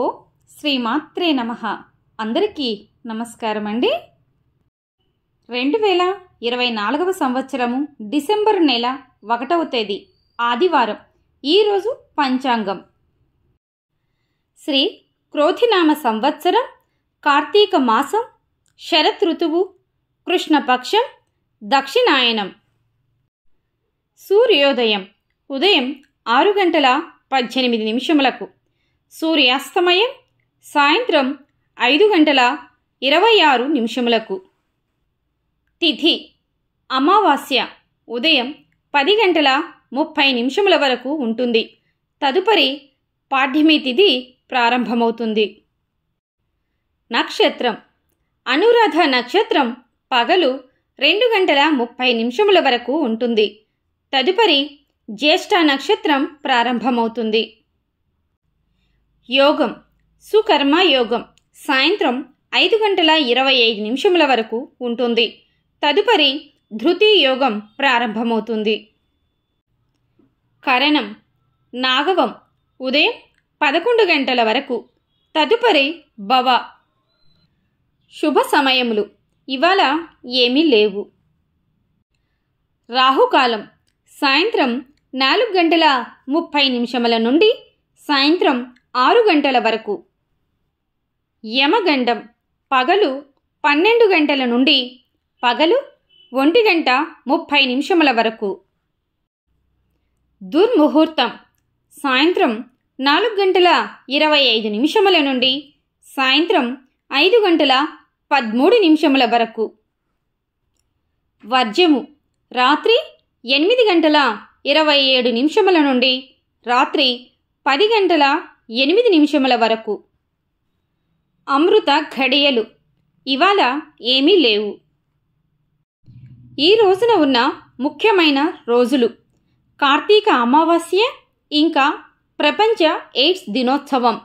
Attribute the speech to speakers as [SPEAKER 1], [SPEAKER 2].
[SPEAKER 1] ఓ శ్రీమాత్రే నమ అందరికీ నమస్కారం అండి రెండు వేల ఇరవై నాలుగవ సంవత్సరము డిసెంబర్ నెల ఒకటవ తేదీ ఆదివారం ఈరోజు పంచాంగం శ్రీ క్రోధినామ సంవత్సరం కార్తీక మాసం శరత్ ఋతువు కృష్ణపక్షం దక్షిణాయనం సూర్యోదయం ఉదయం ఆరు గంటల పద్దెనిమిది నిమిషములకు సూర్యాస్తమయం సాయంత్రం ఐదు గంటల ఇరవై ఆరు నిమిషములకు తిథి అమావాస్య ఉదయం పది గంటల ముప్పై నిమిషముల వరకు ఉంటుంది తదుపరి పాఠ్యమి తిథి ప్రారంభమవుతుంది నక్షత్రం అనురాధ నక్షత్రం పగలు రెండు గంటల ముప్పై నిమిషముల వరకు ఉంటుంది తదుపరి జ్యేష్ఠ నక్షత్రం ప్రారంభమవుతుంది యోగం సుకర్మ యోగం సాయంత్రం ఐదు గంటల ఇరవై ఐదు నిమిషముల వరకు ఉంటుంది తదుపరి ధృతి యోగం ప్రారంభమవుతుంది కరణం నాగవం ఉదయం పదకొండు గంటల వరకు తదుపరి భవ శుభ సమయములు ఇవాళ ఏమీ లేవు రాహుకాలం సాయంత్రం నాలుగు గంటల ముప్పై నిమిషముల నుండి సాయంత్రం ఆరు గంటల వరకు యమగండం పగలు పన్నెండు గంటల నుండి పగలు ఒంటి గంట ముప్పై నిమిషముల వరకు దుర్ముహూర్తం సాయంత్రం నాలుగు గంటల ఇరవై ఐదు నిమిషముల నుండి సాయంత్రం ఐదు గంటల పదమూడు నిమిషముల వరకు వర్జము రాత్రి ఎనిమిది గంటల ఇరవై ఏడు నిమిషముల నుండి రాత్రి పది గంటల ఎనిమిది నిమిషముల వరకు అమృత ఘడియలు ఇవాళ ఏమీ లేవు ఈ రోజున ఉన్న ముఖ్యమైన రోజులు కార్తీక అమావాస్య ఇంకా ప్రపంచ ఎయిడ్స్ దినోత్సవం